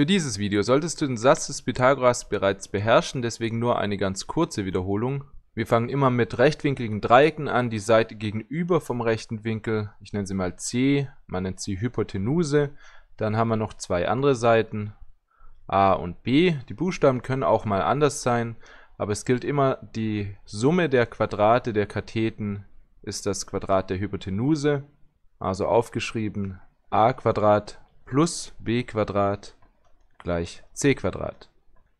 Für dieses Video solltest du den Satz des Pythagoras bereits beherrschen, deswegen nur eine ganz kurze Wiederholung. Wir fangen immer mit rechtwinkligen Dreiecken an, die Seite gegenüber vom rechten Winkel, ich nenne sie mal C, man nennt sie Hypotenuse. Dann haben wir noch zwei andere Seiten, A und B. Die Buchstaben können auch mal anders sein, aber es gilt immer, die Summe der Quadrate der Katheten ist das Quadrat der Hypotenuse. Also aufgeschrieben a Quadrat plus b Quadrat gleich c Quadrat.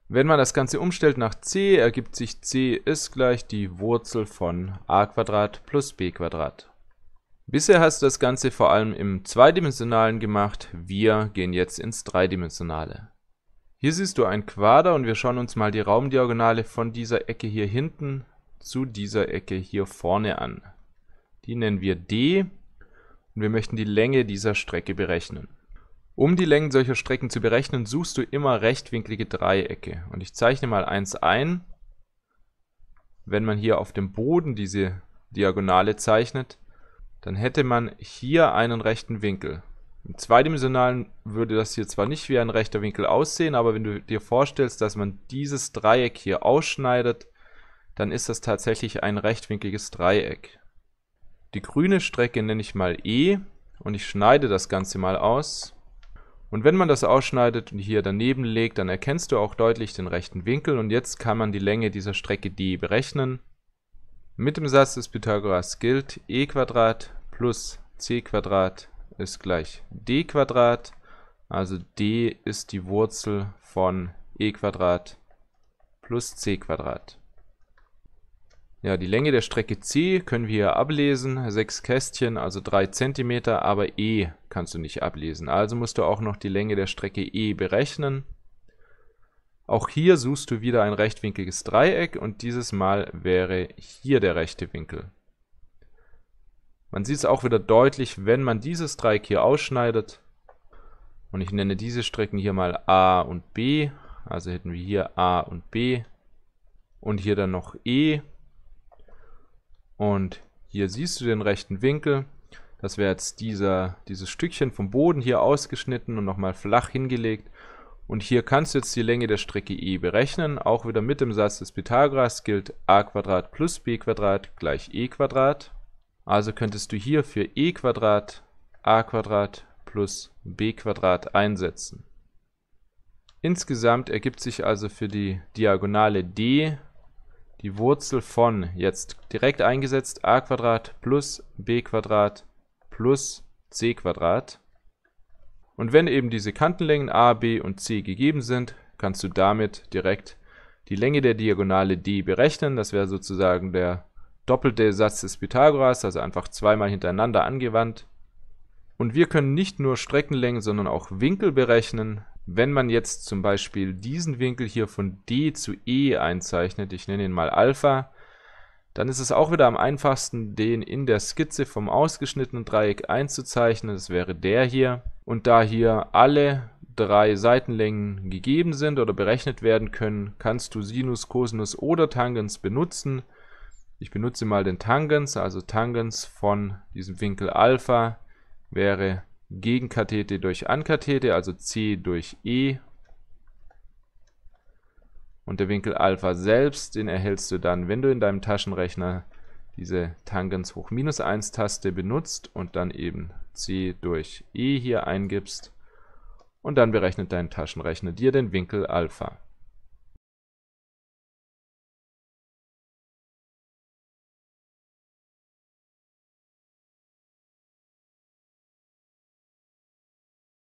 Wenn man das Ganze umstellt nach c, ergibt sich c ist gleich die Wurzel von a Quadrat plus b Quadrat. Bisher hast du das Ganze vor allem im Zweidimensionalen gemacht, wir gehen jetzt ins Dreidimensionale. Hier siehst du ein Quader und wir schauen uns mal die Raumdiagonale von dieser Ecke hier hinten zu dieser Ecke hier vorne an. Die nennen wir d und wir möchten die Länge dieser Strecke berechnen. Um die Längen solcher Strecken zu berechnen, suchst du immer rechtwinklige Dreiecke. Und ich zeichne mal eins ein. Wenn man hier auf dem Boden diese Diagonale zeichnet, dann hätte man hier einen rechten Winkel. Im zweidimensionalen würde das hier zwar nicht wie ein rechter Winkel aussehen, aber wenn du dir vorstellst, dass man dieses Dreieck hier ausschneidet, dann ist das tatsächlich ein rechtwinkliges Dreieck. Die grüne Strecke nenne ich mal E und ich schneide das Ganze mal aus. Und wenn man das ausschneidet und hier daneben legt, dann erkennst du auch deutlich den rechten Winkel und jetzt kann man die Länge dieser Strecke d berechnen. Mit dem Satz des Pythagoras gilt e plus c ist gleich d also d ist die Wurzel von e plus c ja, die Länge der Strecke C können wir hier ablesen, 6 Kästchen, also 3 cm, aber E kannst du nicht ablesen. Also musst du auch noch die Länge der Strecke E berechnen. Auch hier suchst du wieder ein rechtwinkliges Dreieck und dieses Mal wäre hier der rechte Winkel. Man sieht es auch wieder deutlich, wenn man dieses Dreieck hier ausschneidet. Und ich nenne diese Strecken hier mal A und B. Also hätten wir hier A und B. Und hier dann noch E. Und hier siehst du den rechten Winkel. Das wäre jetzt dieser, dieses Stückchen vom Boden hier ausgeschnitten und nochmal flach hingelegt. Und hier kannst du jetzt die Länge der Strecke E berechnen. Auch wieder mit dem Satz des Pythagoras gilt a plus b gleich e. Also könntest du hier für e a plus b einsetzen. Insgesamt ergibt sich also für die Diagonale D die Wurzel von jetzt direkt eingesetzt a plus b plus c Quadrat. Und wenn eben diese Kantenlängen a, b und c gegeben sind, kannst du damit direkt die Länge der Diagonale d berechnen. Das wäre sozusagen der doppelte Satz des Pythagoras, also einfach zweimal hintereinander angewandt. Und wir können nicht nur Streckenlängen, sondern auch Winkel berechnen. Wenn man jetzt zum Beispiel diesen Winkel hier von d zu e einzeichnet, ich nenne ihn mal Alpha, dann ist es auch wieder am einfachsten, den in der Skizze vom ausgeschnittenen Dreieck einzuzeichnen. Das wäre der hier. Und da hier alle drei Seitenlängen gegeben sind oder berechnet werden können, kannst du Sinus, Cosinus oder Tangens benutzen. Ich benutze mal den Tangens, also Tangens von diesem Winkel Alpha wäre Gegenkathete durch Ankathete, also C durch E und der Winkel Alpha selbst, den erhältst du dann, wenn du in deinem Taschenrechner diese Tangens hoch minus 1 Taste benutzt und dann eben C durch E hier eingibst und dann berechnet dein Taschenrechner dir den Winkel Alpha.